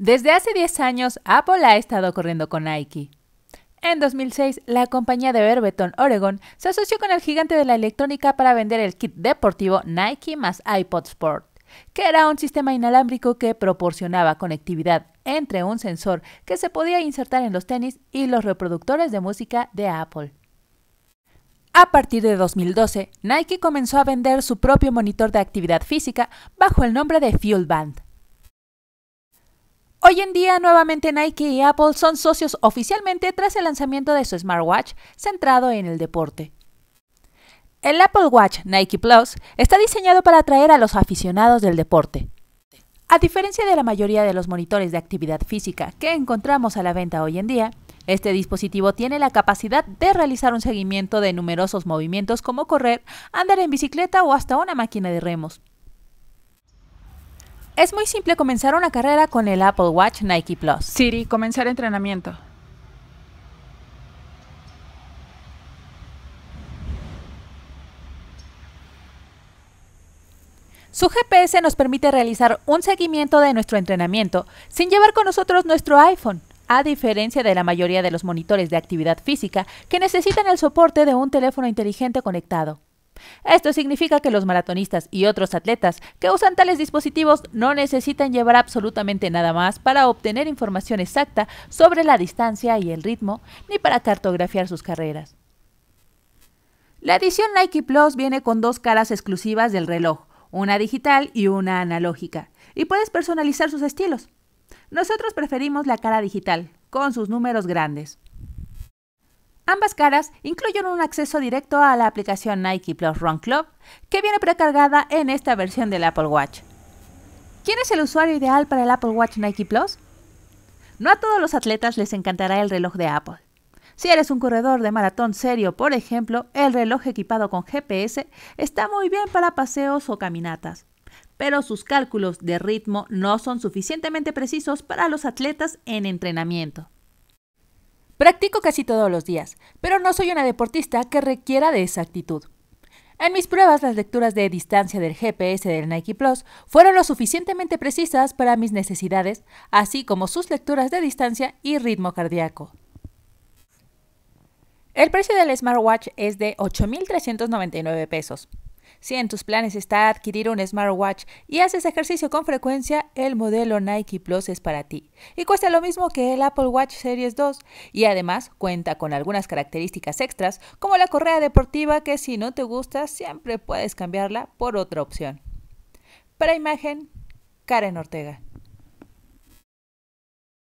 Desde hace 10 años, Apple ha estado corriendo con Nike. En 2006, la compañía de Verbeton Oregon, se asoció con el gigante de la electrónica para vender el kit deportivo Nike más iPod Sport, que era un sistema inalámbrico que proporcionaba conectividad entre un sensor que se podía insertar en los tenis y los reproductores de música de Apple. A partir de 2012, Nike comenzó a vender su propio monitor de actividad física bajo el nombre de Fuel Band Hoy en día, nuevamente Nike y Apple son socios oficialmente tras el lanzamiento de su smartwatch centrado en el deporte. El Apple Watch Nike Plus está diseñado para atraer a los aficionados del deporte. A diferencia de la mayoría de los monitores de actividad física que encontramos a la venta hoy en día, este dispositivo tiene la capacidad de realizar un seguimiento de numerosos movimientos como correr, andar en bicicleta o hasta una máquina de remos. Es muy simple comenzar una carrera con el Apple Watch Nike Plus. Siri, comenzar entrenamiento. Su GPS nos permite realizar un seguimiento de nuestro entrenamiento sin llevar con nosotros nuestro iPhone, a diferencia de la mayoría de los monitores de actividad física que necesitan el soporte de un teléfono inteligente conectado. Esto significa que los maratonistas y otros atletas que usan tales dispositivos no necesitan llevar absolutamente nada más para obtener información exacta sobre la distancia y el ritmo, ni para cartografiar sus carreras. La edición Nike Plus viene con dos caras exclusivas del reloj, una digital y una analógica, y puedes personalizar sus estilos. Nosotros preferimos la cara digital, con sus números grandes. Ambas caras incluyen un acceso directo a la aplicación Nike Plus Run Club, que viene precargada en esta versión del Apple Watch. ¿Quién es el usuario ideal para el Apple Watch Nike Plus? No a todos los atletas les encantará el reloj de Apple. Si eres un corredor de maratón serio, por ejemplo, el reloj equipado con GPS está muy bien para paseos o caminatas, pero sus cálculos de ritmo no son suficientemente precisos para los atletas en entrenamiento. Practico casi todos los días, pero no soy una deportista que requiera de esa actitud. En mis pruebas, las lecturas de distancia del GPS del Nike Plus fueron lo suficientemente precisas para mis necesidades, así como sus lecturas de distancia y ritmo cardíaco. El precio del smartwatch es de 8.399 pesos. Si en tus planes está adquirir un smartwatch y haces ejercicio con frecuencia, el modelo Nike Plus es para ti. Y cuesta lo mismo que el Apple Watch Series 2 y además cuenta con algunas características extras como la correa deportiva que si no te gusta siempre puedes cambiarla por otra opción. Para imagen, Karen Ortega.